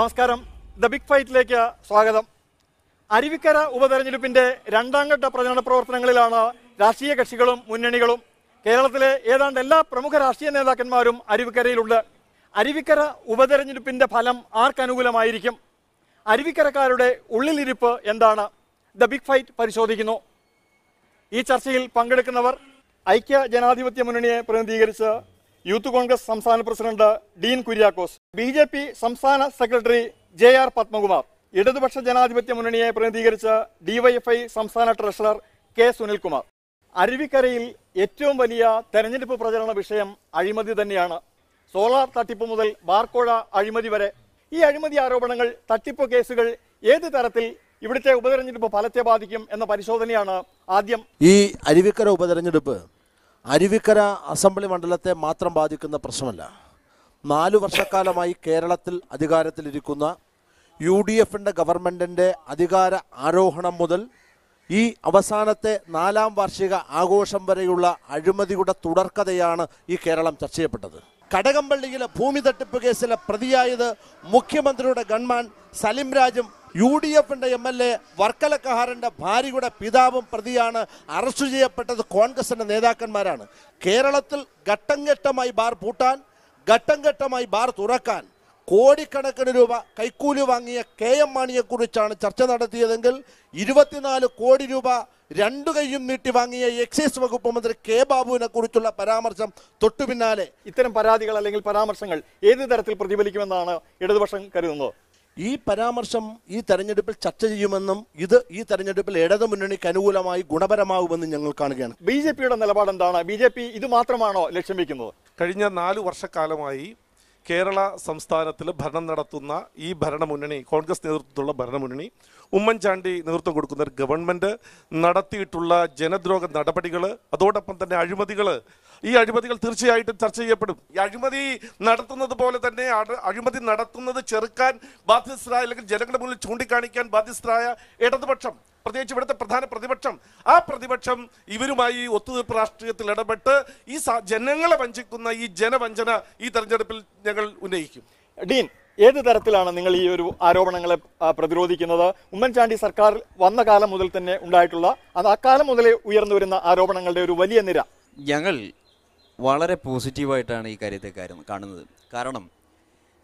നമസ്കാരം the big ഫൈറ്റിലേക്ക് സ്വാഗതം അരുവിക്കര ഉപതെരഞ്ഞെടുപ്പിന്റെ രണ്ടാംഘട്ട പ്രചരണ പ്രവർത്തനങ്ങളിലാണ് രാഷ്ട്രീയ കക്ഷികളും മുന്നണികളും കേരളത്തിലെ ഏതാണ്ട് എല്ലാ പ്രമുഖ രാഷ്ട്രീയ നേതാക്കന്മാരും അരുവിക്കരയിലുണ്ട് അരുവിക്കര ഉപതെരഞ്ഞെടുപ്പിന്റെ ഫലം ആർക്കനുകൂലമായിരിക്കും അരുവിക്കരക്കാരുടെ ഉള്ളിലിരിപ്പ് എന്താണ് ദ ബിഗ് ഫൈറ്റ് പരിശോധിക്കുന്നു ഈ ചർച്ചയിൽ പങ്കെടുക്കുന്നവർ ഐക്യ ജനാധിപത്യ മുന്നണിയെ പ്രതിനിധീകരിച്ച് യൂത്ത് കോൺഗ്രസ് സംസ്ഥാന president Dean Kuriakose B J P സംസ്ഥാന സെക്രട്ടറി ജെ ആർ പത്മകുമാർ ഇടതുപക്ഷ ജനാധിപത്യ മുന്നണിയെ പ്രതിനിധീകരിച്ച ഡിവൈഎഫ്ഐ സംസ്ഥാന ട്രഷറർ കെ സുനിൽകുമാർ അരുവിക്കരയിൽ ഏറ്റവും വലിയ തെരഞ്ഞെടുപ്പ് പ്രചരണ വിഷയം അഴിമതി തന്നെയാണ് സോളാർ തട്ടിപ്പ് മുതൽ ബാർക്കോഴ അഴിമതി വരെ ഈ അഴിമതി ആരോപണങ്ങൾ തട്ടിപ്പ് കേസുകൾ ഏത് തരത്തിൽ ഇവിടുത്തെ ഉപതെരഞ്ഞെടുപ്പ് ഫലത്തെ ബാധിക്കും എന്ന പരിശോധനയാണ് ആദ്യം ഈ അരുവിക്കര ഉപതെരഞ്ഞെടുപ്പ് അരുവിക്കര അസംബ്ലി മണ്ഡലത്തെ മാത്രം ബാധിക്കുന്ന പ്രശ്നമല്ല നാലു വർഷക്കാലമായി കേരളത്തിൽ അധികാരത്തിലിരിക്കുന്ന യു ഡി എഫിൻ്റെ ഗവൺമെൻറ്റിൻ്റെ അധികാര ആരോഹണം മുതൽ ഈ അവസാനത്തെ നാലാം വാർഷിക ആഘോഷം വരെയുള്ള അഴിമതിയുടെ തുടർക്കഥയാണ് ഈ കേരളം ചർച്ച ചെയ്യപ്പെട്ടത് കടകംപള്ളിയിലെ ഭൂമി തട്ടിപ്പ് കേസിലെ പ്രതിയായത് മുഖ്യമന്ത്രിയുടെ ഗൺമാൻ സലിം രാജും യു ഡി എഫിൻ്റെ എം എൽ എ വർക്കല കഹാറിൻ്റെ ഭാര്യയുടെ പിതാവും പ്രതിയാണ് അറസ്റ്റ് ചെയ്യപ്പെട്ടത് കോൺഗ്രസിൻ്റെ നേതാക്കന്മാരാണ് കേരളത്തിൽ ഘട്ടംഘട്ടമായി ബാർ പൂട്ടാൻ ഘട്ടം ഘട്ടമായി ബാർ തുറക്കാൻ കോടിക്കണക്കിന് രൂപ കൈക്കൂലി വാങ്ങിയ കെ എം മാണിയെക്കുറിച്ചാണ് ചർച്ച നടത്തിയതെങ്കിൽ ഇരുപത്തിനാല് കോടി രൂപ രണ്ടു കൈയും നീട്ടി വാങ്ങിയ എക്സൈസ് വകുപ്പ് മന്ത്രി കെ ബാബുവിനെ കുറിച്ചുള്ള പരാമർശം തൊട്ടു പിന്നാലെ ഇത്തരം പരാതികൾ അല്ലെങ്കിൽ പരാമർശങ്ങൾ ഏത് തരത്തിൽ പ്രതിഫലിക്കുമെന്നാണ് ഇടതുപക്ഷം കരുതുന്നത് ഈ പരാമർശം ഈ തെരഞ്ഞെടുപ്പിൽ ചർച്ച ചെയ്യുമെന്നും ഇത് ഈ തെരഞ്ഞെടുപ്പിൽ ഇടതു മുന്നണിക്ക് അനുകൂലമായി ഗുണപരമാവുമെന്നും ഞങ്ങൾ കാണുകയാണ് ബി ജെ പിയുടെ നിലപാട് എന്താണ് ബി ജെ പി ഇത് മാത്രമാണോ ലക്ഷ്യം കഴിഞ്ഞ നാല് വർഷക്കാലമായി കേരള സംസ്ഥാനത്തിൽ ഭരണം നടത്തുന്ന ഈ ഭരണമുന്നണി കോൺഗ്രസ് നേതൃത്വത്തിലുള്ള ഭരണമുന്നണി ഉമ്മൻചാണ്ടി നേതൃത്വം കൊടുക്കുന്ന ഒരു ഗവൺമെൻറ് നടത്തിയിട്ടുള്ള ജനദ്രോഹ നടപടികൾ അതോടൊപ്പം തന്നെ അഴിമതികൾ ഈ അഴിമതികൾ തീർച്ചയായിട്ടും ചർച്ച ചെയ്യപ്പെടും ഈ അഴിമതി നടത്തുന്നത് പോലെ തന്നെ അഴിമതി നടത്തുന്നത് ചെറുക്കാൻ ബാധ്യസ്ഥരായ അല്ലെങ്കിൽ ജനങ്ങളുടെ മുന്നിൽ ചൂണ്ടിക്കാണിക്കാൻ ബാധ്യസ്ഥരായ ഇടതുപക്ഷം പ്രത്യേകിച്ച് ഇവിടുത്തെ പ്രധാന പ്രതിപക്ഷം ആ പ്രതിപക്ഷം ഇവരുമായി ഒത്തുതീർപ്പ് രാഷ്ട്രീയത്തിൽ ഇടപെട്ട് ഈ ജനങ്ങളെ വഞ്ചിക്കുന്ന ഈ ജനവഞ്ചന ഈ തെരഞ്ഞെടുപ്പിൽ ഞങ്ങൾ ഉന്നയിക്കും ഡീൻ ഏത് തരത്തിലാണ് നിങ്ങൾ ഈ ഒരു ആരോപണങ്ങളെ പ്രതിരോധിക്കുന്നത് ഉമ്മൻചാണ്ടി സർക്കാർ വന്ന കാലം മുതൽ തന്നെ ഉണ്ടായിട്ടുള്ള അത് അക്കാലം മുതലേ ഉയർന്നു വരുന്ന ആരോപണങ്ങളുടെ ഒരു വലിയ നിര ഞങ്ങൾ വളരെ പോസിറ്റീവായിട്ടാണ് ഈ കാര്യത്തെ കാര്യം കാണുന്നത് കാരണം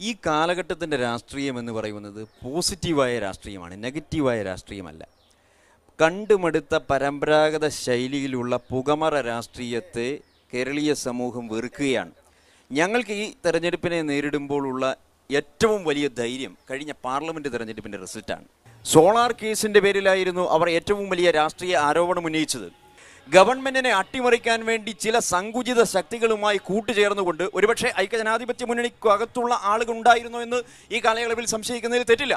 ഈ കാലഘട്ടത്തിൻ്റെ രാഷ്ട്രീയം എന്ന് പറയുന്നത് പോസിറ്റീവായ രാഷ്ട്രീയമാണ് നെഗറ്റീവായ രാഷ്ട്രീയമല്ല കണ്ടുമടുത്ത പരമ്പരാഗത ശൈലിയിലുള്ള പുകമറ രാഷ്ട്രീയത്തെ കേരളീയ സമൂഹം വെറുക്കുകയാണ് ഞങ്ങൾക്ക് ഈ തെരഞ്ഞെടുപ്പിനെ നേരിടുമ്പോഴുള്ള ഏറ്റവും വലിയ ധൈര്യം കഴിഞ്ഞ പാർലമെന്റ് തെരഞ്ഞെടുപ്പിന്റെ റിസൾട്ടാണ് സോളാർ കേസിന്റെ പേരിലായിരുന്നു അവർ ഏറ്റവും വലിയ രാഷ്ട്രീയ ആരോപണം ഉന്നയിച്ചത് ഗവൺമെന്റിനെ അട്ടിമറിക്കാൻ വേണ്ടി ചില സങ്കുചിത ശക്തികളുമായി കൂട്ടുചേർന്നുകൊണ്ട് ഒരുപക്ഷെ ഐക്യജനാധിപത്യ മുന്നണിക്കകത്തുള്ള ആളുകൾ ഉണ്ടായിരുന്നു എന്ന് ഈ കാലയളവിൽ സംശയിക്കുന്നതിൽ തെറ്റില്ല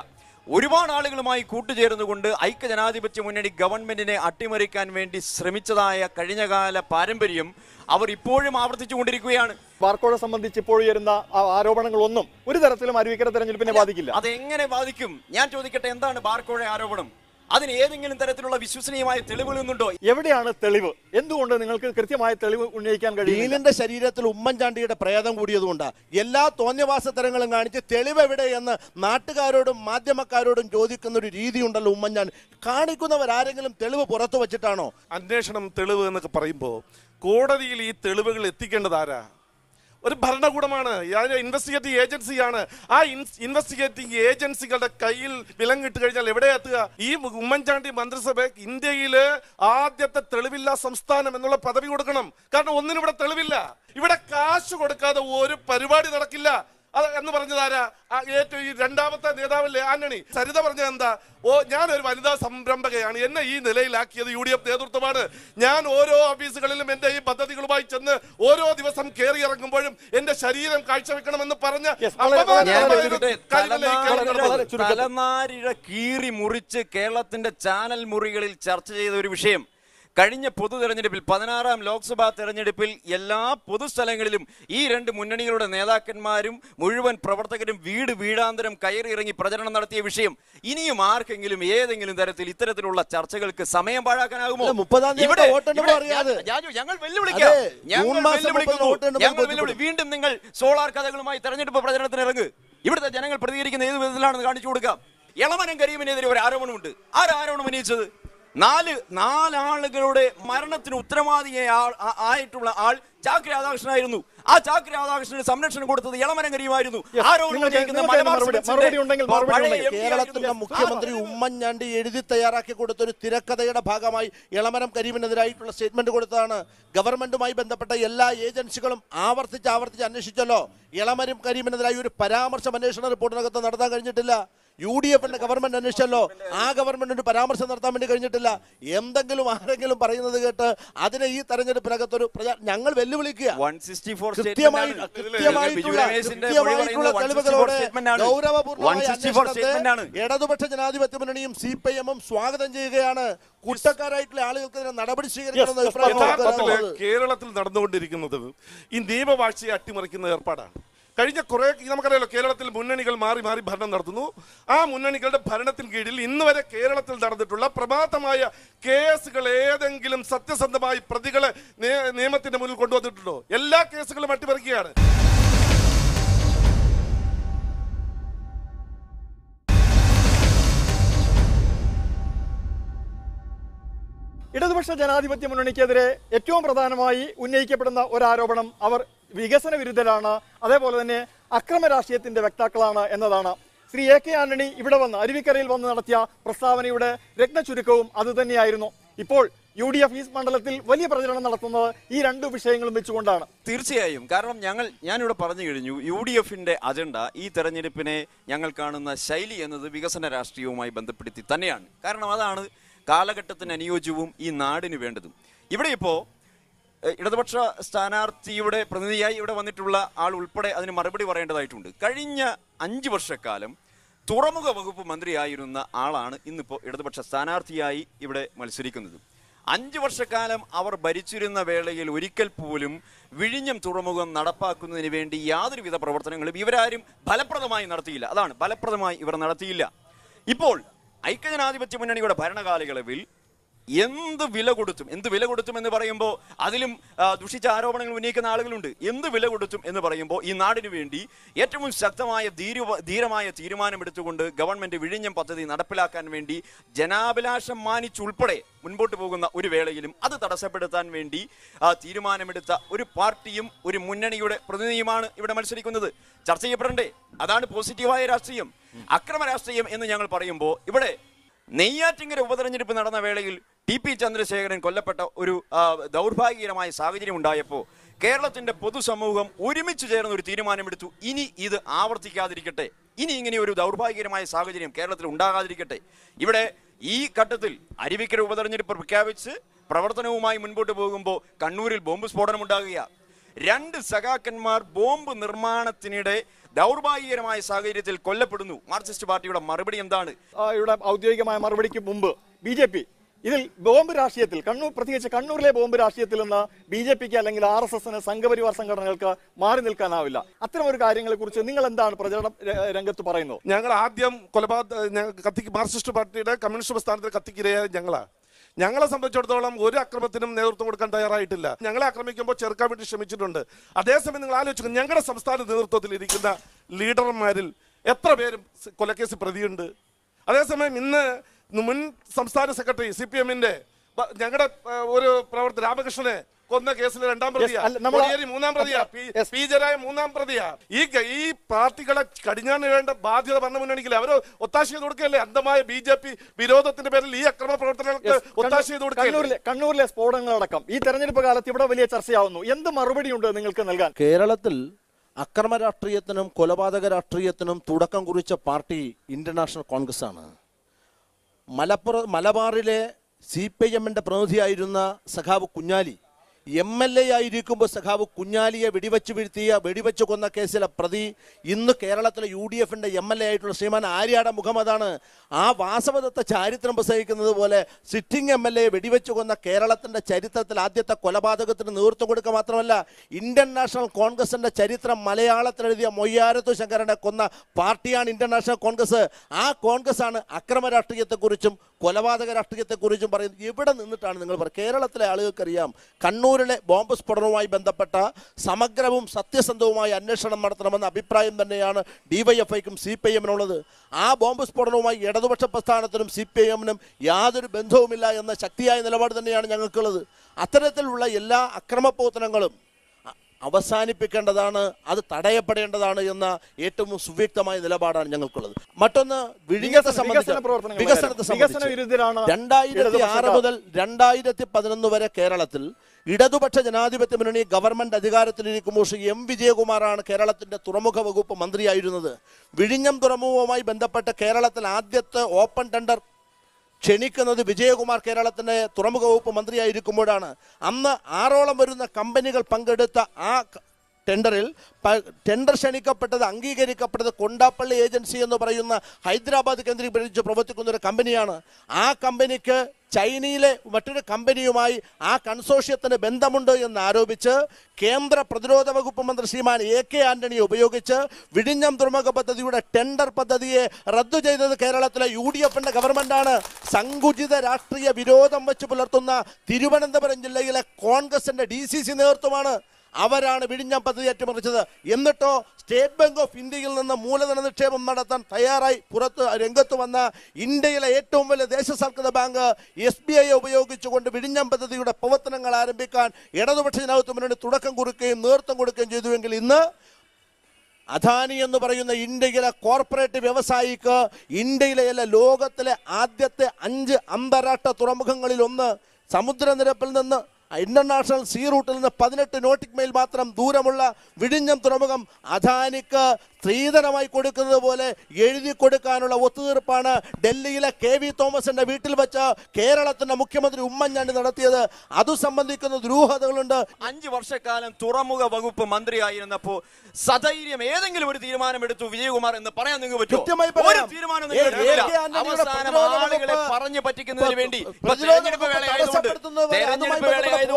ഒരുപാട് ആളുകളുമായി കൂട്ടുചേർന്നുകൊണ്ട് ഐക്യജനാധിപത്യ മുന്നണി ഗവൺമെന്റിനെ അട്ടിമറിക്കാൻ വേണ്ടി ശ്രമിച്ചതായ കഴിഞ്ഞകാല പാരമ്പര്യം അവർ ഇപ്പോഴും ആവർത്തിച്ചു കൊണ്ടിരിക്കുകയാണ് സംബന്ധിച്ച് ഇപ്പോൾ ഉയരുന്ന ആരോപണങ്ങളൊന്നും ഒരു തരത്തിലും അരുവിക്കര തെരഞ്ഞെടുപ്പിനെ ബാധിക്കില്ല അതെങ്ങനെ ബാധിക്കും ഞാൻ ചോദിക്കട്ടെ എന്താണ് ബാർക്കോഴെ ആരോപണം അതിന് ഏതെങ്കിലും തരത്തിലുള്ള വിശ്വസനീയമായ തെളിവുകളൊന്നുണ്ടോ എവിടെയാണ് തെളിവ് എന്തുകൊണ്ട് നിങ്ങൾക്ക് കൃത്യമായ തെളിവ് ഉന്നയിക്കാൻ കഴിയും ഡീലിന്റെ ശരീരത്തിൽ ഉമ്മൻചാണ്ടിയുടെ പ്രേതം കൂടിയതുകൊണ്ട് എല്ലാ തരങ്ങളും കാണിച്ച് തെളിവ് എവിടെ എന്ന് നാട്ടുകാരോടും മാധ്യമക്കാരോടും ചോദിക്കുന്ന ഒരു രീതിയുണ്ടല്ലോ ഉമ്മൻചാണ്ടി കാണിക്കുന്നവരാരെങ്കിലും തെളിവ് പുറത്തു വച്ചിട്ടാണോ അന്വേഷണം തെളിവ് എന്നൊക്കെ പറയുമ്പോൾ കോടതിയിൽ ഈ തെളിവുകൾ എത്തിക്കേണ്ടത് ആരാ ഒരു ഭരണകൂടമാണ് ഇൻവെസ്റ്റിഗേറ്റിംഗ് ഏജൻസിയാണ് ആ ഇൻവെസ്റ്റിഗേറ്റിംഗ് ഏജൻസികളുടെ കയ്യിൽ വിലങ്ങിട്ട് കഴിഞ്ഞാൽ എവിടെ എത്തുക ഈ ഉമ്മൻചാണ്ടി മന്ത്രിസഭ ഇന്ത്യയിലെ ആദ്യത്തെ തെളിവില്ലാ സംസ്ഥാനം എന്നുള്ള പദവി കൊടുക്കണം കാരണം ഒന്നിനും ഇവിടെ തെളിവില്ല ഇവിടെ കാശ് കൊടുക്കാതെ ഒരു പരിപാടി നടക്കില്ല അത് എന്ന് പറഞ്ഞത് ആരാ ഏറ്റവും ഈ രണ്ടാമത്തെ നേതാവല്ലേ ആന്റണി സരിത പറഞ്ഞത് എന്താ ഓ ഞാൻ ഒരു വനിതാ സംരംഭകയാണ് എന്നെ ഈ നിലയിലാക്കിയത് യു ഡി എഫ് നേതൃത്വമാണ് ഞാൻ ഓരോ ഓഫീസുകളിലും എൻ്റെ ഈ പദ്ധതികളുമായി ചെന്ന് ഓരോ ദിവസം കയറി ഇറങ്ങുമ്പോഴും എൻ്റെ ശരീരം കാഴ്ചവെക്കണമെന്ന് പറഞ്ഞ തലനാരിഴ കീറി മുറിച്ച് കേരളത്തിന്റെ ചാനൽ മുറികളിൽ ചർച്ച ചെയ്ത ഒരു വിഷയം കഴിഞ്ഞ പൊതു തെരഞ്ഞെടുപ്പിൽ പതിനാറാം ലോക്സഭാ തെരഞ്ഞെടുപ്പിൽ എല്ലാ പൊതുസ്ഥലങ്ങളിലും ഈ രണ്ട് മുന്നണികളുടെ നേതാക്കന്മാരും മുഴുവൻ പ്രവർത്തകരും വീട് വീടാന്തരം കയറിയിറങ്ങി പ്രചരണം നടത്തിയ വിഷയം ഇനിയും ആർക്കെങ്കിലും ഏതെങ്കിലും തരത്തിൽ ഇത്തരത്തിലുള്ള ചർച്ചകൾക്ക് സമയം പാഴാക്കാനാകുമോ ഇവിടെ ഞങ്ങൾ വീണ്ടും നിങ്ങൾ സോളാർ കഥകളുമായി തെരഞ്ഞെടുപ്പ് പ്രചരണത്തിന് ഇറങ്ങുക ഇവിടുത്തെ ജനങ്ങൾ പ്രതികരിക്കുന്ന ഏത് വിധത്തിലാണെന്ന് കാണിച്ചു കൊടുക്കാം ഇളമനം കരീമിനെതിരെ ഒരു ആരോപണമുണ്ട് ആരോപണം ഉന്നയിച്ചത് നാല് നാലാളുകളുടെ മരണത്തിന് ഉത്തരവാദിയെ ആയിട്ടുള്ള ആൾ ചാക്ക് രാധാകൃഷ്ണനായിരുന്നു ആ ചാക്ക് രാധാകൃഷ്ണന് സംരക്ഷണം കൊടുത്തത് ഇളമനങ്കരിയുമായിരുന്നു കേരളത്തിന്റെ മുഖ്യമന്ത്രി ഉമ്മൻചാണ്ടി എഴുതി തയ്യാറാക്കി കൊടുത്ത ഒരു തിരക്കഥയുടെ ഭാഗമായി ഇളമരം കരീമിനെതിരായിട്ടുള്ള സ്റ്റേറ്റ്മെന്റ് കൊടുത്തതാണ് ഗവൺമെന്റുമായി ബന്ധപ്പെട്ട എല്ലാ ഏജൻസികളും ആവർത്തിച്ച് ആവർത്തിച്ച് അന്വേഷിച്ചല്ലോ ഇളമരം കരീമിനെതിരായി ഒരു പരാമർശം അന്വേഷണ റിപ്പോർട്ടിനകത്ത് നടത്താൻ കഴിഞ്ഞിട്ടില്ല യു ഡി എഫിന്റെ ഗവൺമെന്റ് അന്വേഷിച്ചല്ലോ ആ ഗവൺമെന്റിന് ഒരു പരാമർശം നടത്താൻ വേണ്ടി കഴിഞ്ഞിട്ടില്ല എന്തെങ്കിലും ആരെങ്കിലും പറയുന്നത് കേട്ട് അതിനെ ഈ തെരഞ്ഞെടുപ്പിനകത്തൊരു പ്രചാ ഞങ്ങൾ വെല്ലുവിളിക്കുക കൃത്യമായി ഇടതുപക്ഷ ജനാധിപത്യ മുന്നണിയും സി പി എമ്മും സ്വാഗതം ചെയ്യുകയാണ് കുറ്റക്കാരായിട്ടുള്ള ആളുകൾക്ക് നടപടി സ്വീകരിക്കുന്നത് കേരളത്തിൽ നടന്നുകൊണ്ടിരിക്കുന്നത് ഈ നിയമവാഴ്ചയെ അട്ടിമറിക്കുന്ന ഏർപ്പാടാണ് കഴിഞ്ഞ കുറെ നമുക്കറിയാലോ കേരളത്തിൽ മുന്നണികൾ മാറി മാറി ഭരണം നടത്തുന്നു ആ മുന്നണികളുടെ ഭരണത്തിന് കീഴിൽ ഇന്ന് വരെ കേരളത്തിൽ നടന്നിട്ടുള്ള പ്രഭാതമായ കേസുകൾ ഏതെങ്കിലും സത്യസന്ധമായി പ്രതികളെ നിയമത്തിന്റെ മുന്നിൽ കൊണ്ടുവന്നിട്ടുണ്ടോ എല്ലാ കേസുകളും അട്ടിമറിക്കുകയാണ് ഇടതുപക്ഷ ജനാധിപത്യ മുന്നണിക്കെതിരെ ഏറ്റവും പ്രധാനമായി ഉന്നയിക്കപ്പെടുന്ന ഒരു ആരോപണം അവർ വികസന വിരുദ്ധരാണ് അതേപോലെ തന്നെ അക്രമ രാഷ്ട്രീയത്തിന്റെ വക്താക്കളാണ് എന്നതാണ് ശ്രീ എ കെ ആന്റണി ഇവിടെ വന്ന് അരുവിക്കരയിൽ വന്ന് നടത്തിയ പ്രസ്താവനയുടെ രത്നചുരുക്കവും അതുതന്നെയായിരുന്നു ഇപ്പോൾ യു ഡി എഫ് ഈസ്റ്റ് മണ്ഡലത്തിൽ വലിയ പ്രചരണം നടത്തുന്നത് ഈ രണ്ട് വിഷയങ്ങളും വെച്ചുകൊണ്ടാണ് തീർച്ചയായും കാരണം ഞങ്ങൾ ഞാനിവിടെ പറഞ്ഞു കഴിഞ്ഞു യു ഡി എഫിന്റെ അജണ്ട ഈ തെരഞ്ഞെടുപ്പിനെ ഞങ്ങൾ കാണുന്ന ശൈലി എന്നത് വികസന രാഷ്ട്രീയവുമായി ബന്ധപ്പെടുത്തി തന്നെയാണ് കാരണം അതാണ് കാലഘട്ടത്തിന് അനുയോജ്യവും ഈ നാടിന് വേണ്ടതും ഇവിടെ ഇപ്പോൾ ഇടതുപക്ഷ സ്ഥാനാർത്ഥിയുടെ പ്രതിനിധിയായി ഇവിടെ വന്നിട്ടുള്ള ആൾ ഉൾപ്പെടെ അതിന് മറുപടി പറയേണ്ടതായിട്ടുണ്ട് കഴിഞ്ഞ അഞ്ച് വർഷക്കാലം തുറമുഖ വകുപ്പ് മന്ത്രിയായിരുന്ന ആളാണ് ഇന്നിപ്പോൾ ഇടതുപക്ഷ സ്ഥാനാർത്ഥിയായി ഇവിടെ മത്സരിക്കുന്നത് അഞ്ച് വർഷക്കാലം അവർ ഭരിച്ചിരുന്ന വേളയിൽ ഒരിക്കൽ പോലും വിഴിഞ്ഞം തുറമുഖം നടപ്പാക്കുന്നതിന് വേണ്ടി യാതൊരുവിധ പ്രവർത്തനങ്ങളും ഇവരാരും ഫലപ്രദമായി നടത്തിയില്ല അതാണ് ഫലപ്രദമായി ഇവർ നടത്തിയില്ല ഇപ്പോൾ ഐക്യജനാധിപത്യ മുന്നണിയുടെ ഭരണകാലയളവിൽ എന്ത് വില കൊടുത്തും എന്ത് വില കൊടുത്തും എന്ന് പറയുമ്പോൾ അതിലും ദുഷിച്ച ആരോപണങ്ങൾ ഉന്നയിക്കുന്ന ആളുകളുണ്ട് എന്ത് വില കൊടുത്തും എന്ന് പറയുമ്പോൾ ഈ നാടിന് വേണ്ടി ഏറ്റവും ശക്തമായ ധീര ധീരമായ തീരുമാനമെടുത്തുകൊണ്ട് ഗവൺമെന്റ് വിഴിഞ്ഞം പദ്ധതി നടപ്പിലാക്കാൻ വേണ്ടി ജനാഭിലാഷം മാനിച്ചുൾപ്പെടെ മുൻപോട്ട് പോകുന്ന ഒരു വേളയിലും അത് തടസ്സപ്പെടുത്താൻ വേണ്ടി തീരുമാനമെടുത്ത ഒരു പാർട്ടിയും ഒരു മുന്നണിയുടെ പ്രതിനിധിയുമാണ് ഇവിടെ മത്സരിക്കുന്നത് ചർച്ച ചെയ്യപ്പെടണ്ടേ അതാണ് പോസിറ്റീവായ രാഷ്ട്രീയം അക്രമ രാഷ്ട്രീയം എന്ന് ഞങ്ങൾ പറയുമ്പോൾ ഇവിടെ നെയ്യാറ്റിങ്ങര ഉപതെരഞ്ഞെടുപ്പ് നടന്ന വേളയിൽ ടി പി ചന്ദ്രശേഖരൻ കൊല്ലപ്പെട്ട ഒരു ദൗർഭാഗ്യകരമായ സാഹചര്യം ഉണ്ടായപ്പോൾ കേരളത്തിന്റെ പൊതുസമൂഹം ഒരുമിച്ച് ചേർന്ന് ഒരു തീരുമാനമെടുത്തു ഇനി ഇത് ആവർത്തിക്കാതിരിക്കട്ടെ ഇനി ഇങ്ങനെ ഒരു ദൗർഭാഗ്യകരമായ സാഹചര്യം കേരളത്തിൽ ഉണ്ടാകാതിരിക്കട്ടെ ഇവിടെ ഈ ഘട്ടത്തിൽ അരുവിക്കര ഉപതെരഞ്ഞെടുപ്പ് പ്രഖ്യാപിച്ച് പ്രവർത്തനവുമായി മുൻപോട്ട് പോകുമ്പോൾ കണ്ണൂരിൽ ബോംബ് സ്ഫോടനം ഉണ്ടാകുക രണ്ട് സഖാക്കന്മാർ ബോംബ് നിർമ്മാണത്തിനിടെ ദൗർഭാഗ്യകരമായ സാഹചര്യത്തിൽ കൊല്ലപ്പെടുന്നു മാർക്സിസ്റ്റ് പാർട്ടിയുടെ മറുപടി എന്താണ് ഇവിടെ ഔദ്യോഗികമായ മറുപടിക്ക് മുമ്പ് ബി ഇതിൽ ബോംബ് രാഷ്ട്രീയത്തിൽ കണ്ണൂർ പ്രത്യേകിച്ച് കണ്ണൂരിലെ ബോംബ് രാഷ്ട്രീയത്തിൽ നിന്ന് ബി ജെ പിക്ക് അല്ലെങ്കിൽ ആർ എസ് എസിന് സംഘപരിവാർ സംഘടനകൾക്ക് മാറി നിൽക്കാനാവില്ല അത്തരം ഒരു കാര്യങ്ങളെ കുറിച്ച് നിങ്ങൾ എന്താണ് പ്രചരണ രംഗത്ത് പറയുന്നത് ഞങ്ങൾ ആദ്യം കൊലപാതക കത്തിക്ക് മാർക്സിസ്റ്റ് പാർട്ടിയുടെ കമ്മ്യൂണിസ്റ്റ് പ്രസ്ഥാനത്തിൽ കത്തിക്കിരയായ ഞങ്ങളാണ് ഞങ്ങളെ സംബന്ധിച്ചിടത്തോളം ഒരു അക്രമത്തിനും നേതൃത്വം കൊടുക്കാൻ തയ്യാറായിട്ടില്ല ഞങ്ങളെ ആക്രമിക്കുമ്പോൾ ചെറുക്കാൻ വേണ്ടി ശ്രമിച്ചിട്ടുണ്ട് അതേസമയം നിങ്ങൾ ആലോചിക്കുന്നു ഞങ്ങളുടെ സംസ്ഥാന നേതൃത്വത്തിൽ ഇരിക്കുന്ന ലീഡർമാരിൽ എത്ര പേരും കൊലക്കേസ് പ്രതിയുണ്ട് അതേസമയം ഇന്ന് മുൻ സംസ്ഥാന സെക്രട്ടറി സി പി എമ്മിന്റെ ഞങ്ങളുടെ ഒരു പ്രവർത്തി രാമകൃഷ്ണനെ കൊന്ന കേസിലെ രണ്ടാം പ്രതിയാ മൂന്നാം പ്രതിയാ പി മൂന്നാം പ്രതിയാ ഈ ഈ പാർട്ടികളെ കടിഞ്ഞാണിടേണ്ട ബാധ്യത പറഞ്ഞു മുന്നണിക്കില്ല അവര് ഒത്താശ ചെയ്ത് കൊടുക്കുകയല്ലേ അന്ധമായ ബി ജെ പി വിരോധത്തിന്റെ പേരിൽ ഈ അക്രമ പ്രവർത്തനങ്ങൾക്ക് ഒത്താശ ചെയ്ത് കൊടുക്കുക കണ്ണൂരിലെ സ്ഫോടനങ്ങളടക്കം ഈ തെരഞ്ഞെടുപ്പ് കാലത്ത് ഇവിടെ വലിയ ചർച്ചയാവുന്നു എന്ത് മറുപടിയുണ്ട് നിങ്ങൾക്ക് നൽകാൻ കേരളത്തിൽ അക്രമ രാഷ്ട്രീയത്തിനും കൊലപാതക രാഷ്ട്രീയത്തിനും തുടക്കം കുറിച്ച പാർട്ടി ഇന്റർനാഷണൽ കോൺഗ്രസ് ആണ് മലപ്പുറം മലബാറിലെ സി പി ഐ എമ്മിൻ്റെ പ്രതിനിധിയായിരുന്ന സഖാവ് കുഞ്ഞാലി എം എൽ എ ആയിരിക്കുമ്പോൾ സഖാവ് കുഞ്ഞാലിയെ വെടിവെച്ച് വീഴ്ത്തിയ വെടിവെച്ച് കൊന്ന കേസിലെ പ്രതി ഇന്ന് കേരളത്തിലെ യു ഡി എഫിൻ്റെ എം എൽ എ ആയിട്ടുള്ള ശ്രീമാൻ ആര്യാട മുഖമതാണ് ആ വാസവദത്തെ ചാരിത്രം പ്രസഹിക്കുന്നത് പോലെ സിറ്റിംഗ് എം എൽ എ വെടിവെച്ച് കൊന്ന കേരളത്തിൻ്റെ ചരിത്രത്തിൽ ആദ്യത്തെ കൊലപാതകത്തിന് നേതൃത്വം കൊടുക്കുക മാത്രമല്ല ഇന്ത്യൻ നാഷണൽ കോൺഗ്രസിൻ്റെ ചരിത്രം മലയാളത്തിൽ എഴുതിയ മൊയ്യാരത്തു ശങ്കരനെ കൊന്ന പാർട്ടിയാണ് ഇന്ത്യൻ നാഷണൽ കോൺഗ്രസ് ആ കോൺഗ്രസ് ആണ് അക്രമ രാഷ്ട്രീയത്തെക്കുറിച്ചും കൊലപാതക രാഷ്ട്രീയത്തെക്കുറിച്ചും പറയുന്നത് ഇവിടെ നിന്നിട്ടാണ് നിങ്ങൾ പറയുന്നത് കേരളത്തിലെ ആളുകൾക്കറിയാം കണ്ണൂരിലെ ബോംബ് സ്ഫോടനവുമായി ബന്ധപ്പെട്ട സമഗ്രവും സത്യസന്ധവുമായ അന്വേഷണം നടത്തണമെന്ന അഭിപ്രായം തന്നെയാണ് ഡിവൈഎഫ്ഐക്കും സി പി എമ്മിനുള്ളത് ആ ബോംബ് സ്ഫോടനവുമായി ഇടതുപക്ഷ പ്രസ്ഥാനത്തിനും സി പി എമ്മിനും യാതൊരു ബന്ധവുമില്ല എന്ന ശക്തിയായ നിലപാട് തന്നെയാണ് ഞങ്ങൾക്കുള്ളത് അത്തരത്തിലുള്ള എല്ലാ അക്രമപ്രവർത്തനങ്ങളും അവസാനിപ്പിക്കേണ്ടതാണ് അത് തടയപ്പെടേണ്ടതാണ് എന്ന ഏറ്റവും സുവ്യക്തമായ നിലപാടാണ് ഞങ്ങൾക്കുള്ളത് മറ്റൊന്ന് വിഴിഞ്ഞത്തെ സംബന്ധിച്ച് വികസനത്തെ സംബന്ധിച്ച് രണ്ടായിരത്തി ആറ് മുതൽ രണ്ടായിരത്തി പതിനൊന്ന് വരെ കേരളത്തിൽ ഇടതുപക്ഷ ജനാധിപത്യ മുന്നണി ഗവൺമെന്റ് അധികാരത്തിലിരിക്കുമ്പോൾ ശ്രീ എം വിജയകുമാറാണ് കേരളത്തിന്റെ തുറമുഖ വകുപ്പ് മന്ത്രിയായിരുന്നത് വിഴിഞ്ഞം തുറമുഖവുമായി ബന്ധപ്പെട്ട് കേരളത്തിൽ ആദ്യത്തെ ഓപ്പൺ ടെൻഡർ ക്ഷണിക്കുന്നത് വിജയകുമാർ കേരളത്തിൻ്റെ തുറമുഖ വകുപ്പ് മന്ത്രിയായിരിക്കുമ്പോഴാണ് അന്ന് ആറോളം വരുന്ന കമ്പനികൾ പങ്കെടുത്ത ആ ടെൻഡറിൽ ടെൻഡർ ക്ഷണിക്കപ്പെട്ടത് അംഗീകരിക്കപ്പെട്ടത് കൊണ്ടാപ്പള്ളി ഏജൻസി എന്ന് പറയുന്ന ഹൈദരാബാദ് കേന്ദ്രീകരിച്ച് പ്രവർത്തിക്കുന്ന ഒരു കമ്പനിയാണ് ആ കമ്പനിക്ക് ചൈനയിലെ മറ്റൊരു കമ്പനിയുമായി ആ കൺസോഷ്യത്തിന് ബന്ധമുണ്ട് എന്ന് കേന്ദ്ര പ്രതിരോധ വകുപ്പ് മന്ത്രി ശ്രീമാൻ എ കെ ആന്റണിയെ ഉപയോഗിച്ച് വിഴിഞ്ഞം തുറമുഖ പദ്ധതിയുടെ ടെൻഡർ പദ്ധതിയെ റദ്ദു ചെയ്തത് കേരളത്തിലെ യു ഡി എഫിൻ്റെ ഗവൺമെൻറ്റാണ് സങ്കുചിത രാഷ്ട്രീയ വിരോധം വെച്ച് പുലർത്തുന്ന തിരുവനന്തപുരം ജില്ലയിലെ കോൺഗ്രസിൻ്റെ ഡി സി സി നേതൃത്വമാണ് അവരാണ് വിഴിഞ്ഞം പദ്ധതി ഏറ്റുമറിച്ചത് എന്നിട്ടോ സ്റ്റേറ്റ് ബാങ്ക് ഓഫ് ഇന്ത്യയിൽ നിന്ന് മൂലധന നിക്ഷേപം നടത്താൻ തയ്യാറായി പുറത്ത് രംഗത്ത് വന്ന ഇന്ത്യയിലെ ഏറ്റവും വലിയ ദേശസാൽകൃത ബാങ്ക് എസ് ബി ഐ ഉപയോഗിച്ചുകൊണ്ട് വിഴിഞ്ഞം പദ്ധതിയുടെ പ്രവർത്തനങ്ങൾ ആരംഭിക്കാൻ ഇടതുപക്ഷ മുന്നണി തുടക്കം കുറിക്കുകയും നേതൃത്വം കൊടുക്കുകയും ചെയ്തുവെങ്കിൽ ഇന്ന് അദാനി എന്ന് പറയുന്ന ഇന്ത്യയിലെ കോർപ്പറേറ്റ് വ്യവസായിക്ക് ഇന്ത്യയിലെ ലോകത്തിലെ ആദ്യത്തെ അഞ്ച് അന്താരാഷ്ട്ര തുറമുഖങ്ങളിൽ ഒന്ന് സമുദ്രനിരപ്പിൽ നിന്ന് ഇന്റർനാഷണൽ സീ റൂട്ടിൽ നിന്ന് പതിനെട്ട് നോട്ടിക് മൈൽ മാത്രം ദൂരമുള്ള വിഴിഞ്ഞം തുറമുഖം അദാനിക്ക് സ്ത്രീധനമായി കൊടുക്കുന്നത് പോലെ എഴുതി കൊടുക്കാനുള്ള ഒത്തുതീർപ്പാണ് ഡൽഹിയിലെ കെ വി തോമസിന്റെ വീട്ടിൽ വെച്ച് കേരളത്തിന്റെ മുഖ്യമന്ത്രി ഉമ്മൻചാണ്ടി നടത്തിയത് അത് സംബന്ധിക്കുന്ന ദുരൂഹതകളുണ്ട് അഞ്ച് വർഷക്കാലം തുറമുഖ വകുപ്പ് മന്ത്രിയായിരുന്നപ്പോ സധൈര്യം ഏതെങ്കിലും ഒരു തീരുമാനം എടുത്തു വിജയകുമാർ എന്ന് പറയാൻ നിങ്ങൾക്ക് പറ്റും പറഞ്ഞു പറ്റിക്കുന്നതിന് വേണ്ടി തെരഞ്ഞെടുപ്പ് വേളയായതുകൊണ്ട്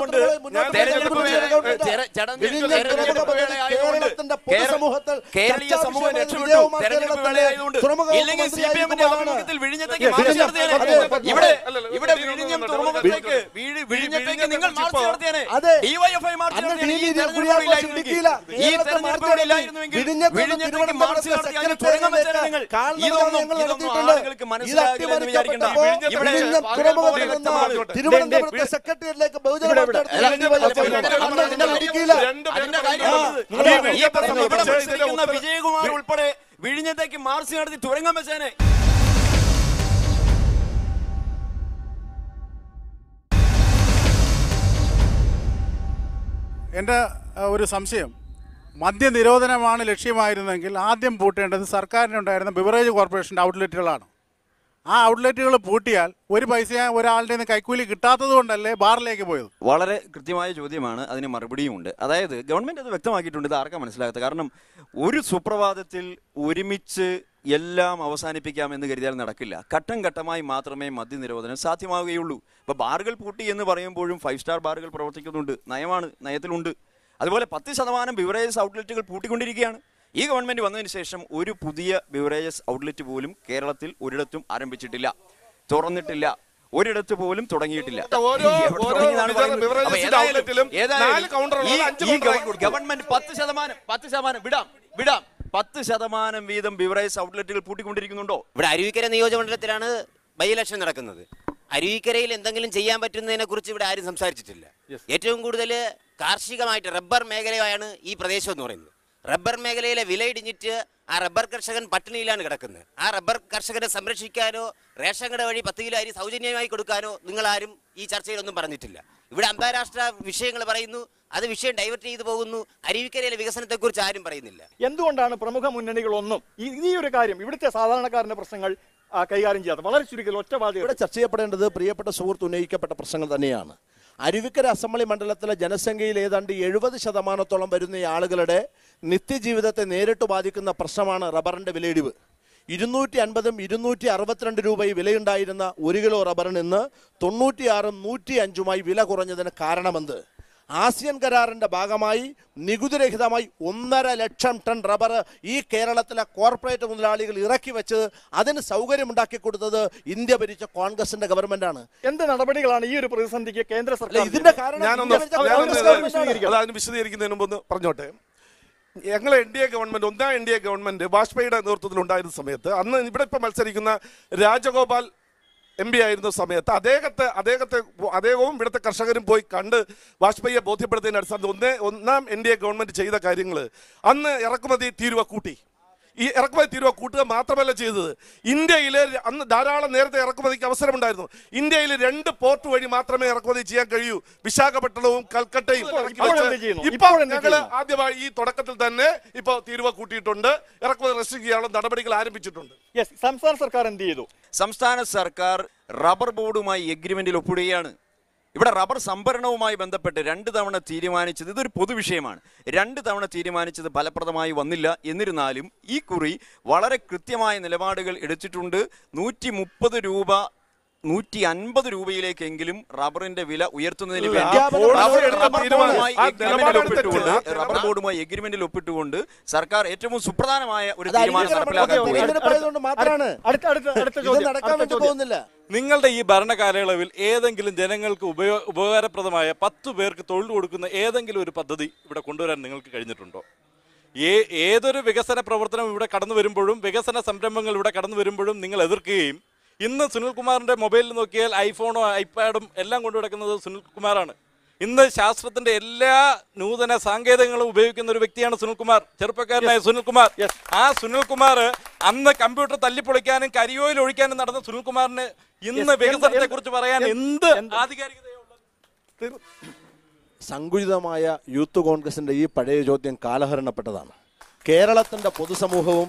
വിഴിഞ്ഞത്തേക്ക് സെക്രട്ടേറിയറ്റിലേക്ക് ബഹുജന വിജയ വിജയകുമാർ ഉൾപ്പെടെ വിഴിഞ്ഞത്തേക്ക് മാർച്ച് നടത്തി തുരങ്കം വെച്ചേനെ എൻ്റെ ഒരു സംശയം മദ്യനിരോധനമാണ് ലക്ഷ്യമായിരുന്നെങ്കിൽ ആദ്യം പൂട്ടേണ്ടത് സർക്കാരിനുണ്ടായിരുന്ന ബിവറേജ് കോർപ്പറേഷൻ്റെ ഔട്ട്ലെറ്റുകളാണ് ആ ഔട്ട്ലെറ്റുകൾ പൂട്ടിയാൽ ഒരു പൈസ ഒരാളുടെ കൈക്കൂലി കിട്ടാത്തത് കൊണ്ടല്ലേ ബാറിലേക്ക് പോയത് വളരെ കൃത്യമായ ചോദ്യമാണ് അതിന് മറുപടിയും ഉണ്ട് അതായത് ഗവൺമെന്റ് അത് വ്യക്തമാക്കിയിട്ടുണ്ട് ഇത് ആർക്കാ മനസ്സിലാകത്ത കാരണം ഒരു സുപ്രഭാതത്തിൽ ഒരുമിച്ച് എല്ലാം അവസാനിപ്പിക്കാമെന്ന് കരുതിയാൽ നടക്കില്ല ഘട്ടം ഘട്ടമായി മാത്രമേ നിരോധനം സാധ്യമാവുകയുള്ളൂ ഇപ്പൊ ബാറുകൾ പൂട്ടി എന്ന് പറയുമ്പോഴും ഫൈവ് സ്റ്റാർ ബാറുകൾ പ്രവർത്തിക്കുന്നുണ്ട് നയമാണ് നയത്തിലുണ്ട് അതുപോലെ പത്ത് ശതമാനം ബിവറേജസ് ഔട്ട്ലെറ്റുകൾ പൂട്ടിക്കൊണ്ടിരിക്കുകയാണ് ഈ ഗവൺമെൻറ് വന്നതിന് ശേഷം ഒരു പുതിയ ബിവറേജസ് ഔട്ട്ലെറ്റ് പോലും കേരളത്തിൽ ഒരിടത്തും ആരംഭിച്ചിട്ടില്ല തുറന്നിട്ടില്ല ഒരിടത്ത് പോലും തുടങ്ങിയിട്ടില്ല ഗവൺമെന്റ് പത്ത് ശതമാനം പത്ത് ശതമാനം വിടാം വിടാം പത്ത് ശതമാനം വീതം ബിവറേജസ് ഔട്ട്ലെറ്റുകൾ പൂട്ടിക്കൊണ്ടിരിക്കുന്നുണ്ടോ ഇവിടെ അരുവിക്കര നിയോജകമണ്ഡലത്തിലാണ് ബൈ ഇലക്ഷൻ നടക്കുന്നത് അരുവിക്കരയിൽ എന്തെങ്കിലും ചെയ്യാൻ പറ്റുന്നതിനെ കുറിച്ച് ഇവിടെ ആരും സംസാരിച്ചിട്ടില്ല ഏറ്റവും കൂടുതൽ കാർഷികമായിട്ട് റബ്ബർ മേഖലയാണ് ഈ പ്രദേശം എന്ന് പറയുന്നത് റബ്ബർ മേഖലയിലെ വില ഇടിഞ്ഞിട്ട് ആ റബ്ബർ കർഷകൻ പട്ടിണിയിലാണ് കിടക്കുന്നത് ആ റബ്ബർ കർഷകനെ സംരക്ഷിക്കാനോ റേഷൻ കട വഴി പത്ത് കിലോ അരി സൗജന്യമായി കൊടുക്കാനോ നിങ്ങൾ ആരും ഈ ചർച്ചയിലൊന്നും പറഞ്ഞിട്ടില്ല ഇവിടെ അന്താരാഷ്ട്ര വിഷയങ്ങൾ പറയുന്നു അത് വിഷയം ഡൈവേർട്ട് ചെയ്തു പോകുന്നു അരുവിക്കരയിലെ വികസനത്തെക്കുറിച്ച് ആരും പറയുന്നില്ല എന്തുകൊണ്ടാണ് പ്രമുഖ മുന്നണികളൊന്നും ഈ ഒരു കാര്യം ഇവിടുത്തെ സാധാരണക്കാരന്റെ പ്രശ്നങ്ങൾ കൈകാര്യം ചെയ്യാത്തത് വളരെ ചുരുക്കൽ ഒറ്റപാട് ഇവിടെ ചർച്ച ചെയ്യപ്പെടേണ്ടത് പ്രിയപ്പെട്ട സുഹൃത്ത് ഉന്നയിക്കപ്പെട്ട പ്രശ്നങ്ങൾ തന്നെയാണ് അരുവിക്കര അസംബ്ലി മണ്ഡലത്തിലെ ജനസംഖ്യയിൽ ഏതാണ്ട് എഴുപത് ശതമാനത്തോളം വരുന്ന ആളുകളുടെ നിത്യജീവിതത്തെ നേരിട്ട് ബാധിക്കുന്ന പ്രശ്നമാണ് റബ്ബറിൻ്റെ വിലയിടിവ് ഇരുന്നൂറ്റി അൻപതും ഇരുന്നൂറ്റി അറുപത്തിരണ്ട് രൂപയും വിലയുണ്ടായിരുന്ന ഒരു കിലോ റബ്ബറിന് ഇന്ന് തൊണ്ണൂറ്റിയാറും നൂറ്റി അഞ്ചുമായി വില കുറഞ്ഞതിന് കാരണമെന്ത് ആസിയൻ കരാറിൻ്റെ ഭാഗമായി നികുതിരഹിതമായി ഒന്നര ലക്ഷം ടൺ റബ്ബർ ഈ കേരളത്തിലെ കോർപ്പറേറ്റ് മുതലാളികൾ ഇറക്കി വെച്ചത് അതിന് സൗകര്യമുണ്ടാക്കി കൊടുത്തത് ഇന്ത്യ ഭരിച്ച കോൺഗ്രസിന്റെ ഗവൺമെന്റാണ് എന്ത് നടപടികളാണ് ഈ ഒരു പ്രതിസന്ധിക്ക് കേന്ദ്ര സർക്കാർ ഇതിന്റെ കാരണം വിശദീകരിക്കുന്നതിന് മുമ്പ് പറഞ്ഞോട്ടെ ഞങ്ങൾ എൻ ഡി എ ഗവൺമെന്റ് ഒന്നാം എൻ ഡി എ ഗവൺമെന്റ് വാജ്പേയിയുടെ നേതൃത്വത്തിൽ ഉണ്ടായിരുന്ന സമയത്ത് അന്ന് ഇവിടെ ഇപ്പൊ മത്സരിക്കുന്ന രാജഗോപാൽ എം പി ആയിരുന്ന സമയത്ത് അദ്ദേഹത്തെ അദ്ദേഹത്തെ അദ്ദേഹവും ഇവിടുത്തെ കർഷകരും പോയി കണ്ട് വാജ്പേയിയെ ബോധ്യപ്പെടുത്തിയതിൻ്റെ അടിസ്ഥാനത്തിൽ ഒന്നേ ഒന്നാം എൻ ഡി എ ഗവൺമെൻറ് ചെയ്ത കാര്യങ്ങൾ അന്ന് ഇറക്കുമതി തീരുവ കൂട്ടി ഈ ഇറക്കുമതി തീരുവ കൂട്ടുക മാത്രമല്ല ചെയ്തത് ഇന്ത്യയിലെ അന്ന് ധാരാളം നേരത്തെ ഇറക്കുമതിക്ക് അവസരമുണ്ടായിരുന്നു ഇന്ത്യയിൽ രണ്ട് പോർട്ട് വഴി മാത്രമേ ഇറക്കുമതി ചെയ്യാൻ കഴിയൂ വിശാഖപട്ടണവും കൽക്കട്ടയും ഇപ്പോൾ ഞങ്ങൾ ആദ്യമായി ഈ തുടക്കത്തിൽ തന്നെ ഇപ്പോൾ തീരുവ കൂട്ടിയിട്ടുണ്ട് ഇറക്കുമതി റെസ്ട്രിക്ട് ചെയ്യാനുള്ള നടപടികൾ ആരംഭിച്ചിട്ടുണ്ട് സംസ്ഥാന സർക്കാർ എന്ത് ചെയ്തു സംസ്ഥാന സർക്കാർ റബ്ബർ ബോർഡുമായി എഗ്രിമെന്റിൽ ഒപ്പിടുകയാണ് ഇവിടെ റബ്ബർ സംഭരണവുമായി ബന്ധപ്പെട്ട് രണ്ട് തവണ തീരുമാനിച്ചത് ഇതൊരു പൊതുവിഷയമാണ് രണ്ട് തവണ തീരുമാനിച്ചത് ഫലപ്രദമായി വന്നില്ല എന്നിരുന്നാലും ഈ കുറി വളരെ കൃത്യമായ നിലപാടുകൾ എടുത്തിട്ടുണ്ട് നൂറ്റി രൂപ നൂറ്റി അൻപത് രൂപയിലേക്കെങ്കിലും റബ്ബറിന്റെ വില ഉയർത്തുന്നതിന് റബ്ബർ ബോർഡുമായി എഗ്രിമെന്റിൽ ഒപ്പിട്ടുകൊണ്ട് സർക്കാർ ഏറ്റവും സുപ്രധാനമായ ഒരു തീരുമാനം നിങ്ങളുടെ ഈ ഭരണകാലയളവിൽ ഏതെങ്കിലും ജനങ്ങൾക്ക് ഉപയോ ഉപകാരപ്രദമായ പത്ത് പേർക്ക് തൊഴിൽ കൊടുക്കുന്ന ഏതെങ്കിലും ഒരു പദ്ധതി ഇവിടെ കൊണ്ടുവരാൻ നിങ്ങൾക്ക് കഴിഞ്ഞിട്ടുണ്ടോ ഏ ഏതൊരു വികസന പ്രവർത്തനം ഇവിടെ കടന്നു വരുമ്പോഴും വികസന സംരംഭങ്ങൾ ഇവിടെ കടന്നു വരുമ്പോഴും നിങ്ങൾ എതിർക്കുകയും ഇന്ന് സുനിൽകുമാറിന്റെ മൊബൈലിൽ നോക്കിയാൽ ഐഫോണോ ഐപാഡും എല്ലാം കൊണ്ടു കിടക്കുന്നത് സുനിൽകുമാറാണ് ഇന്ന് ശാസ്ത്രത്തിന്റെ എല്ലാ നൂതന സാങ്കേതികങ്ങളും ഉപയോഗിക്കുന്ന ഒരു വ്യക്തിയാണ് സുനിൽകുമാർ ചെറുപ്പക്കാരനായ സുനിൽകുമാർ ആ സുനിൽകുമാർ അന്ന് കമ്പ്യൂട്ടർ തല്ലിപ്പൊളിക്കാനും കരിയോയിൽ ഒഴിക്കാനും നടന്ന സുനിൽകുമാറിന് ഇന്ന് വികസനത്തെ കുറിച്ച് പറയാൻ എന്ത് സങ്കുചിതമായ യൂത്ത് കോൺഗ്രസിന്റെ ഈ പഴയ ചോദ്യം കാലഹരണപ്പെട്ടതാണ് കേരളത്തിന്റെ പൊതുസമൂഹവും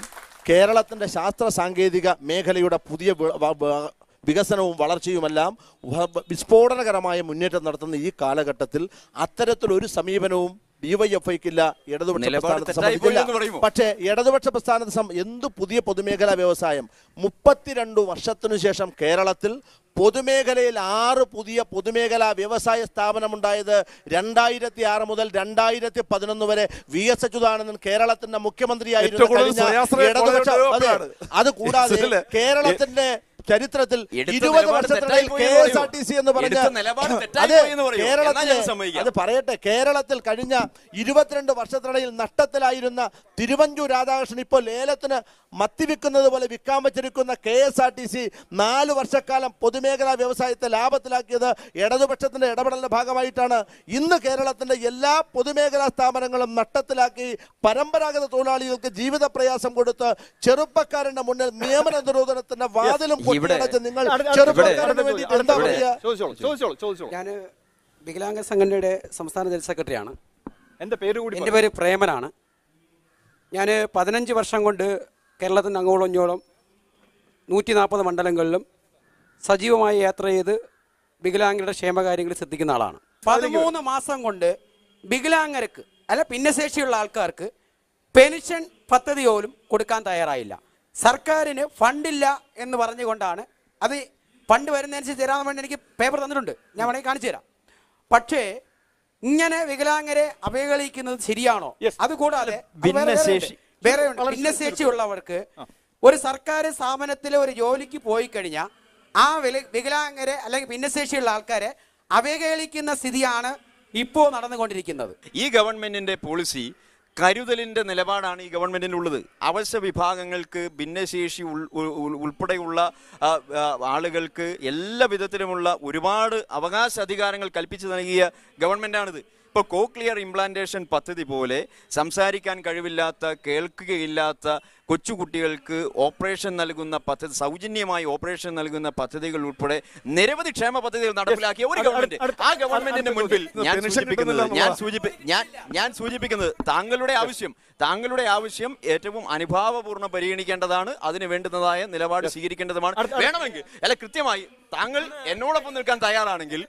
കേരളത്തിൻ്റെ ശാസ്ത്ര സാങ്കേതിക മേഖലയുടെ പുതിയ വികസനവും വളർച്ചയുമെല്ലാം വിസ്ഫോടനകരമായ മുന്നേറ്റം നടത്തുന്ന ഈ കാലഘട്ടത്തിൽ അത്തരത്തിലൊരു സമീപനവും ഡിവൈഎഫ്ഐക്കില്ല ഇടതുപക്ഷ പക്ഷേ ഇടതുപക്ഷ പ്രസ്ഥാനത്ത് എന്തു പുതിയ പൊതുമേഖലാ വ്യവസായം മുപ്പത്തിരണ്ട് വർഷത്തിനു ശേഷം കേരളത്തിൽ പൊതുമേഖലയിൽ ആറ് പുതിയ പൊതുമേഖലാ വ്യവസായ സ്ഥാപനമുണ്ടായത് രണ്ടായിരത്തി ആറ് മുതൽ രണ്ടായിരത്തി പതിനൊന്ന് വരെ വി എസ് അച്യുതാനന്ദൻ കേരളത്തിന്റെ മുഖ്യമന്ത്രിയായിരുന്നു അതുകൂടാതെ അത് കൂടാതെ കേരളത്തിന്റെ ചരിത്രത്തിൽ ഇരുപത് വർഷത്തിനിടയിൽ K S R T C എന്ന് പറഞ്ഞ അത് കേരളത്തിൽ അത് പറയട്ടെ കേരളത്തിൽ കഴിഞ്ഞ ഇരുപത്തിരണ്ട് വർഷത്തിനിടയിൽ നഷ്ടത്തിലായിരുന്ന തിരുവഞ്ചൂർ രാധാകൃഷ്ണൻ ഇപ്പോൾ ലേലത്തിന് മത്തിവിക്കുന്നത് പോലെ വിൽക്കാൻ വെച്ചിരിക്കുന്ന K S R T C നാല് വർഷക്കാലം പൊതുമേഖലാ വ്യവസായത്തെ ലാഭത്തിലാക്കിയത് ഇടതുപക്ഷത്തിന്റെ ഇടപെടലിന്റെ ഭാഗമായിട്ടാണ് ഇന്ന് കേരളത്തിന്റെ എല്ലാ പൊതുമേഖലാ സ്ഥാപനങ്ങളും നഷ്ടത്തിലാക്കി പരമ്പരാഗത തൊഴിലാളികൾക്ക് ജീവിത പ്രയാസം കൊടുത്ത് ചെറുപ്പക്കാരന്റെ മുന്നിൽ നിയമന നിരോധനത്തിന്റെ വാതിലും നിങ്ങൾ ഞാൻ വികലാംഗ സംഘടനയുടെ സംസ്ഥാന ജനറൽ സെക്രട്ടറിയാണ് എൻ്റെ പേര് കൂടി എൻ്റെ പേര് പ്രേമനാണ് ഞാൻ പതിനഞ്ച് വർഷം കൊണ്ട് കേരളത്തിന് അങ്ങോളം ഇങ്ങോളം നൂറ്റി നാൽപ്പത് മണ്ഡലങ്ങളിലും സജീവമായി യാത്ര ചെയ്ത് വികലാംഗരുടെ ക്ഷേമകാര്യങ്ങൾ ശ്രദ്ധിക്കുന്ന ആളാണ് പതിമൂന്ന് മാസം കൊണ്ട് വികലാംഗർക്ക് അല്ല ഭിന്നശേഷിയുള്ള ആൾക്കാർക്ക് പെൻഷൻ പദ്ധതി പോലും കൊടുക്കാൻ തയ്യാറായില്ല സർക്കാരിന് ഫണ്ടില്ല എന്ന് പറഞ്ഞുകൊണ്ടാണ് അത് ഫണ്ട് വരുന്നതനുസരിച്ച് തരാൻ വേണ്ടി എനിക്ക് പേപ്പർ തന്നിട്ടുണ്ട് ഞാൻ വേണമെങ്കിൽ കാണിച്ചു തരാം പക്ഷേ ഇങ്ങനെ വികലാംഗരെ അവഹേളിക്കുന്നത് ശരിയാണോ അതുകൂടാതെ വേറെ ഭിന്നശേഷി ഉള്ളവർക്ക് ഒരു സർക്കാർ സ്ഥാപനത്തിലെ ഒരു ജോലിക്ക് പോയി കഴിഞ്ഞാൽ ആ വികലാംഗരെ അല്ലെങ്കിൽ ഭിന്നശേഷിയുള്ള ആൾക്കാരെ അവഹേളിക്കുന്ന സ്ഥിതിയാണ് ഇപ്പോൾ നടന്നുകൊണ്ടിരിക്കുന്നത് ഈ ഗവൺമെന്റിന്റെ പോളിസി കരുതലിൻ്റെ നിലപാടാണ് ഈ ഗവൺമെൻറ്റിനുള്ളത് അവശ്യ വിഭാഗങ്ങൾക്ക് ഭിന്നശേഷി ഉൾപ്പെടെയുള്ള ആളുകൾക്ക് എല്ലാ വിധത്തിലുമുള്ള ഒരുപാട് അവകാശ അധികാരങ്ങൾ കൽപ്പിച്ചു നൽകിയ ഗവൺമെൻറ്റാണിത് ഇപ്പോൾ കോക്ലിയർ ഇംപ്ലാന്റേഷൻ പദ്ധതി പോലെ സംസാരിക്കാൻ കഴിവില്ലാത്ത കേൾക്കുകയില്ലാത്ത കൊച്ചുകുട്ടികൾക്ക് ഓപ്പറേഷൻ നൽകുന്ന പദ്ധതി സൗജന്യമായി ഓപ്പറേഷൻ നൽകുന്ന പദ്ധതികൾ ഉൾപ്പെടെ നിരവധി ക്ഷേമ പദ്ധതികൾ നടപ്പിലാക്കിയ ഒരു ഗവൺമെന്റ് ആ ഗവൺമെന്റിന്റെ മുൻപിൽ ഞാൻ സൂചിപ്പിക്കുന്നത് ഞാൻ സൂചിപ്പി ഞാൻ ഞാൻ സൂചിപ്പിക്കുന്നത് താങ്കളുടെ ആവശ്യം താങ്കളുടെ ആവശ്യം ഏറ്റവും അനുഭാവപൂർണ്ണം പരിഗണിക്കേണ്ടതാണ് അതിന് വേണ്ടുന്നതായ നിലപാട് സ്വീകരിക്കേണ്ടതുമാണ് വേണമെങ്കിൽ അല്ല കൃത്യമായി താങ്കൾ എന്നോടൊപ്പം നിൽക്കാൻ തയ്യാറാണെങ്കിൽ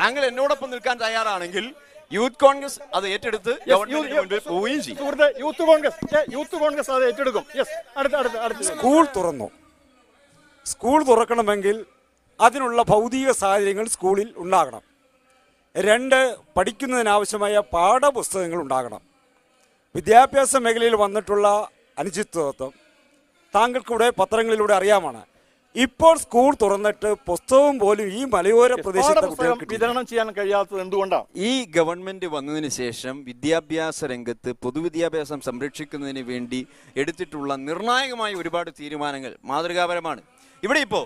താങ്കൾ എന്നോടൊപ്പം നിൽക്കാൻ തയ്യാറാണെങ്കിൽ യൂത്ത് കോൺഗ്രസ് അത് ഏറ്റെടുത്ത് പോവുകയും ചെയ്യും യൂത്ത് കോൺഗ്രസ് യൂത്ത് കോൺഗ്രസ് ഏറ്റെടുക്കും സ്കൂൾ തുറന്നു സ്കൂൾ തുറക്കണമെങ്കിൽ അതിനുള്ള ഭൗതിക സാഹചര്യങ്ങൾ സ്കൂളിൽ ഉണ്ടാകണം രണ്ട് പഠിക്കുന്നതിനാവശ്യമായ പാഠപുസ്തകങ്ങൾ ഉണ്ടാകണം വിദ്യാഭ്യാസ മേഖലയിൽ വന്നിട്ടുള്ള അനിശ്ചിതത്വം താങ്കൾക്കിവിടെ പത്രങ്ങളിലൂടെ അറിയാമാണ് ഇപ്പോൾ സ്കൂൾ തുറന്നിട്ട് പുസ്തകം പോലും ഈ മലയോര പ്രദേശത്ത് വിതരണം ചെയ്യാൻ കഴിയാത്തത് എന്തുകൊണ്ടാണ് ഈ ഗവൺമെന്റ് വന്നതിന് ശേഷം വിദ്യാഭ്യാസ രംഗത്ത് പൊതുവിദ്യാഭ്യാസം സംരക്ഷിക്കുന്നതിന് വേണ്ടി എടുത്തിട്ടുള്ള നിർണായകമായ ഒരുപാട് തീരുമാനങ്ങൾ മാതൃകാപരമാണ് ഇവിടെ ഇപ്പോൾ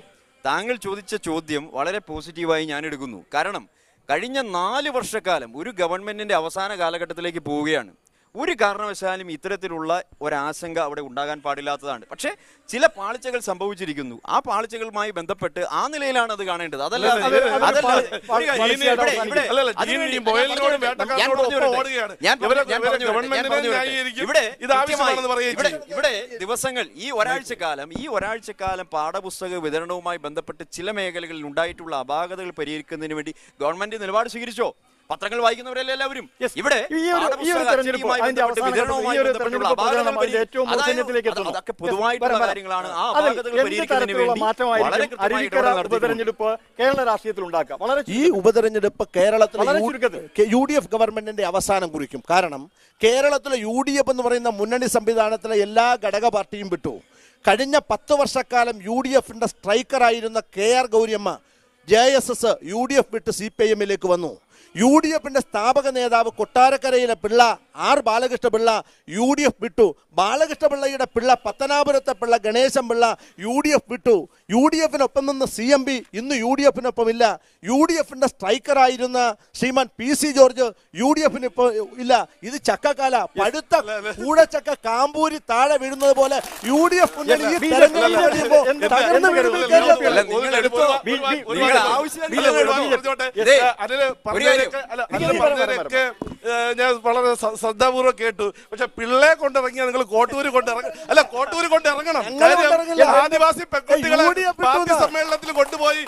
താങ്കൾ ചോദിച്ച ചോദ്യം വളരെ പോസിറ്റീവായി ഞാൻ എടുക്കുന്നു കാരണം കഴിഞ്ഞ നാല് വർഷക്കാലം ഒരു ഗവൺമെന്റിന്റെ അവസാന കാലഘട്ടത്തിലേക്ക് പോവുകയാണ് ഒരു കാരണവശാലും ഇത്തരത്തിലുള്ള ഒരാശങ്ക അവിടെ ഉണ്ടാകാൻ പാടില്ലാത്തതാണ് പക്ഷേ ചില പാളിച്ചകൾ സംഭവിച്ചിരിക്കുന്നു ആ പാളിച്ചകളുമായി ബന്ധപ്പെട്ട് ആ നിലയിലാണ് അത് കാണേണ്ടത് അതല്ല ഇവിടെ ഇവിടെ ദിവസങ്ങൾ ഈ ഒരാഴ്ചക്കാലം ഈ ഒരാഴ്ചക്കാലം പാഠപുസ്തക വിതരണവുമായി ബന്ധപ്പെട്ട് ചില മേഖലകളിൽ ഉണ്ടായിട്ടുള്ള അപാകതകൾ പരിഹരിക്കുന്നതിന് വേണ്ടി ഗവൺമെന്റ് നിലപാട് സ്വീകരിച്ചോ പത്രങ്ങൾ വായിക്കുന്നവരല്ലേ എല്ലാവരും ഇവിടെ അതൊക്കെ പൊതുവായിട്ടുള്ള കാര്യങ്ങളാണ് ആ കേരള രാഷ്ട്രീയത്തിൽ ഈ ഉപതെരഞ്ഞെടുപ്പ് കേരളത്തിലെ യു ഡി എഫ് ഗവൺമെന്റിന്റെ അവസാനം കുറിക്കും കാരണം കേരളത്തിലെ യു ഡി എഫ് എന്ന് പറയുന്ന മുന്നണി സംവിധാനത്തിലെ എല്ലാ ഘടക പാർട്ടിയും വിട്ടു കഴിഞ്ഞ പത്ത് വർഷക്കാലം യു ഡി എഫിന്റെ സ്ട്രൈക്കറായിരുന്ന K R Gouriamma J S S U D F വിട്ട് സി പി ഐ എമ്മിലേക്ക് വന്നു യു ഡി എഫിന്റെ സ്ഥാപക നേതാവ് കൊട്ടാരക്കരയിലെ Pillai R Balakrishnapillai U D F വിട്ടു ബാലകൃഷ്ണപിള്ളയുടെ പിള്ള പത്തനാപുരത്തെ Pillai Ganesan Pillai U D F വിട്ടു യു ഡി എഫിനൊപ്പം നിന്ന് സി എം പി ഇന്ന് യു ഡി എഫിനൊപ്പമില്ല യു ഡി എഫിൻ്റെ സ്ട്രൈക്കറായിരുന്ന Shriman P C George U D എഫിന് ഇപ്പോൾ ഇല്ല ഇത് ചക്കക്കാല പഴുത്ത ചക്ക കാമ്പൂരി താഴെ വീഴുന്നത് പോലെ യു ഡി എഫ് ഞാൻ വളരെ ശ്രദ്ധാപൂർവ്വം കേട്ടു പക്ഷെ പിള്ളേ കൊണ്ടിറങ്ങിയ നിങ്ങൾ കോട്ടൂര് കൊണ്ടിറങ്ങ അല്ല കോട്ടൂര് കൊണ്ടിറങ്ങണം ആദിവാസി പെൺകുട്ടികളെ പാർട്ടി സമ്മേളനത്തിൽ കൊണ്ടുപോയി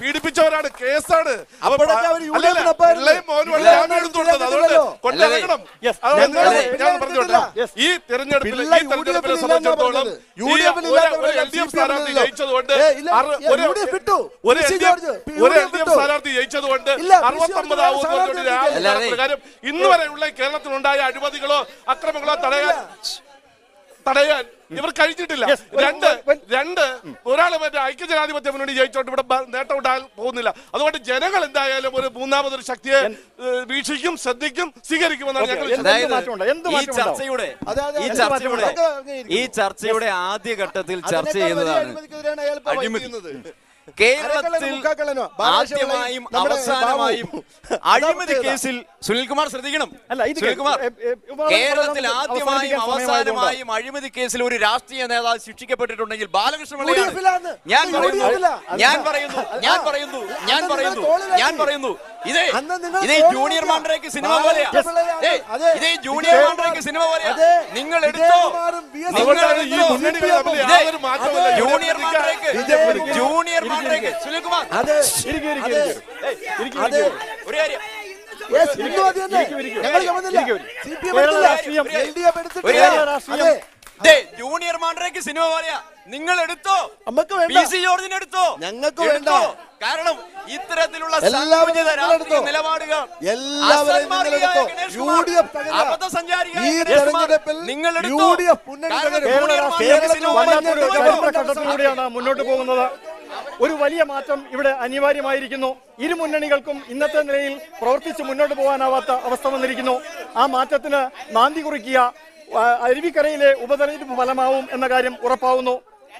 പീഡിപ്പിച്ചവരാണ് കേസാണ് പിള്ളയും അതുകൊണ്ട് ഞാൻ ഈ തെരഞ്ഞെടുപ്പിൽ ജയിച്ചതുകൊണ്ട് ഒരു ജയിച്ചതുകൊണ്ട് ഇന്ന് വരെയുള്ള കേരളത്തിൽ പ്രദേശത്തുണ്ടായ അഴിമതികളോ അക്രമങ്ങളോ തടയാൻ തടയാൻ ഇവർ കഴിഞ്ഞിട്ടില്ല രണ്ട് രണ്ട് ഒരാൾ മറ്റേ ഐക്യജനാധിപത്യ മുന്നണി ജയിച്ചോട്ട് ഇവിടെ നേട്ടം ഉണ്ടാകാൻ പോകുന്നില്ല അതുകൊണ്ട് ജനങ്ങൾ എന്തായാലും ഒരു മൂന്നാമതൊരു ശക്തിയെ വീക്ഷിക്കും ശ്രദ്ധിക്കും സ്വീകരിക്കുമെന്നാണ് ഞങ്ങൾ ഈ ചർച്ചയുടെ ഈ ചർച്ചയുടെ ഈ ആദ്യഘട്ടത്തിൽ ചർച്ച ചെയ്യുന്നതാണ് കേരളത്തിൽ ആദ്യമായും അവസാനമായും അഴിമതി കേസിൽ സുനിൽകുമാർ ശ്രദ്ധിക്കണം സുനിൽകുമാർ കേരളത്തിൽ ആദ്യമായും അവസാനമായും അഴിമതി കേസിൽ ഒരു രാഷ്ട്രീയ നേതാവ് ശിക്ഷിക്കപ്പെട്ടിട്ടുണ്ടെങ്കിൽ ബാലകൃഷ്ണപിള്ളയാണ് ഞാൻ പറയുന്നു ഞാൻ പറയുന്നു ഞാൻ പറയുന്നു ഞാൻ പറയുന്നു ഞാൻ പറയുന്നു ഇതേ ഇതേ ജൂനിയർ മാൻഡ്രേക്ക് സിനിമ പോലെയാ ഇതേ ജൂനിയർ മാൻഡ്രേക്ക് സിനിമ പോലെയാ നിങ്ങൾ എടുത്തോ ജൂനിയർ മാൻഡ്രേക്ക് ജൂനിയർ അത് അത് ജൂനിയർ മാൻഡ്രേക്ക് സിനിമ പറയാ നിങ്ങൾ എടുത്തോ നമുക്ക് ജോർജിന് എടുത്തോ ഞങ്ങൾക്ക് വേണ്ട കാരണം ഇത്തരത്തിലുള്ള നിലപാടുകൾ മുന്നോട്ട് പോകുന്നത് ഒരു വലിയ മാറ്റം ഇവിടെ അനിവാര്യമായിരിക്കുന്നു ഇരു മുന്നണികൾക്കും ഇന്നത്തെ നിലയിൽ പ്രവർത്തിച്ച് മുന്നോട്ട് പോകാനാവാത്ത അവസ്ഥ വന്നിരിക്കുന്നു ആ മാറ്റത്തിന് നാന്തി കുറിക്കുക അരുവിക്കരയിലെ ഉപതെരഞ്ഞെടുപ്പ് ഫലമാവും എന്ന കാര്യം ഉറപ്പാവുന്നു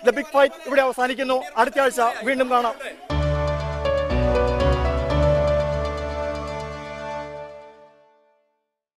ദ ബിഗ് ഫൈറ്റ് ഇവിടെ അവസാനിക്കുന്നു അടുത്ത ആഴ്ച വീണ്ടും കാണാം